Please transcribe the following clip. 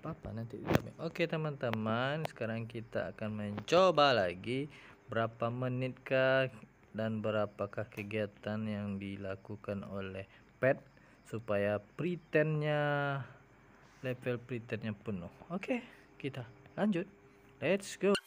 apa-apa nanti Oke Oke teman-teman, sekarang kita akan mencoba lagi berapa menitkah dan berapakah kegiatan yang dilakukan oleh pet supaya pretendnya level pretendnya penuh. Oke, kita lanjut. Let's go.